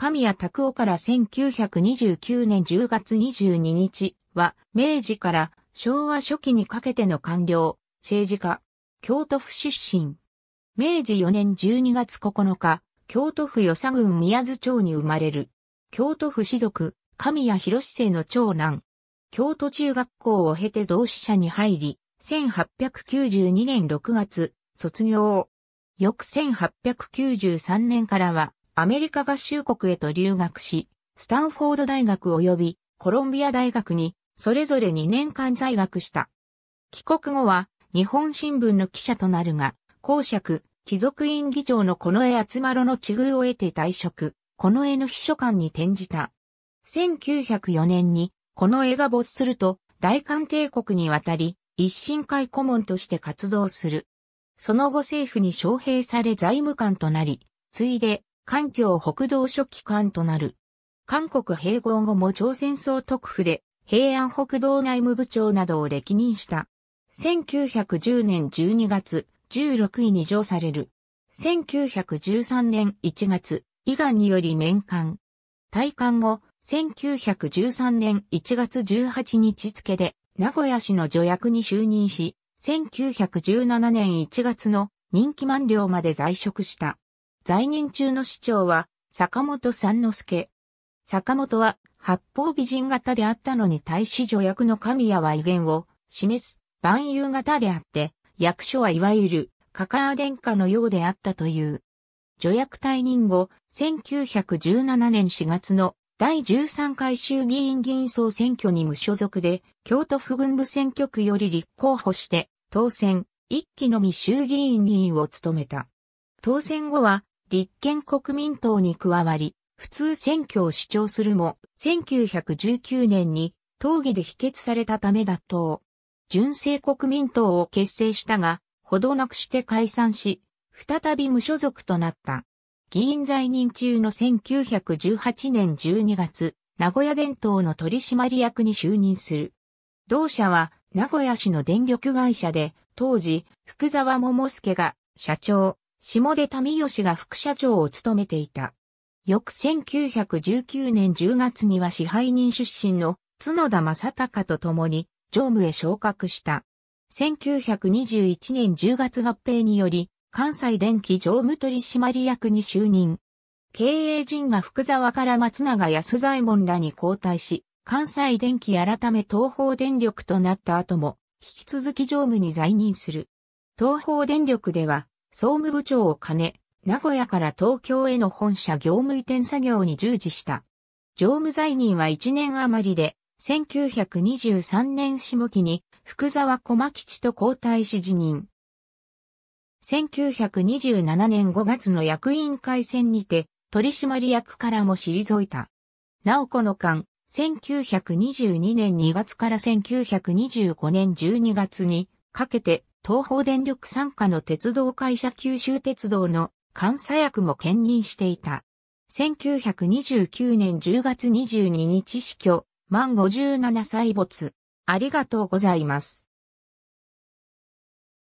神谷拓夫から1929年10月22日は、明治から昭和初期にかけての官僚、政治家、京都府出身。明治4年12月9日、京都府与佐郡宮津町に生まれる。京都府士族、神谷博生の長男。京都中学校を経て同志社に入り、1892年6月、卒業。翌1893年からは、アメリカ合衆国へと留学し、スタンフォード大学及びコロンビア大学にそれぞれ2年間在学した。帰国後は日本新聞の記者となるが、公爵、貴族院議長の近衛厚丸の地遇を得て退職、近衛の秘書官に転じた。1904年に近衛が没すると大韓帝国に渡り、一新会顧問として活動する。その後政府に招聘され財務官となり、ついで環境北道書記官となる。韓国併合後も朝鮮総督府で平安北道内務部長などを歴任した。1910年12月16位に上される。1913年1月、伊賀により免官。退官後、1913年1月18日付で、名古屋市の助役に就任し、1917年1月の任期満了まで在職した。在任中の市長は、坂本三之助。坂本は、八方美人型であったのに対し助役の神谷は威厳を示す万有型であって、役所はいわゆる、カカア殿下のようであったという。助役退任後、1917年4月の第13回衆議院議員総選挙に無所属で、京都府軍部選挙区より立候補して、当選、一期のみ衆議院議員を務めた。当選後は、立憲国民党に加わり、普通選挙を主張するも、1919年に党議で否決されたためだと、純正国民党を結成したが、ほどなくして解散し、再び無所属となった。議員在任中の1918年12月、名古屋電灯の取締役に就任する。同社は名古屋市の電力会社で、当時、福沢桃介が社長、下出民吉が副社長を務めていた。翌1919年10月には支配人出身の角田正隆と共に常務へ昇格した。1921年10月合併により、関西電気常務取締役に就任。経営陣が福沢から松永安左衛門らに交代し、関西電気改め東方電力となった後も、引き続き常務に在任する。東方電力では、総務部長を兼ね、名古屋から東京への本社業務移転作業に従事した。常務在任は1年余りで、1923年下期に福沢小牧吉と交代し辞任。1927年5月の役員会選にて、取締役からも退いた。なおこの間、1922年2月から1925年12月にかけて、東方電力参加の鉄道会社九州鉄道の監査役も兼任していた。1929年10月22日死去、満57歳没。ありがとうございます。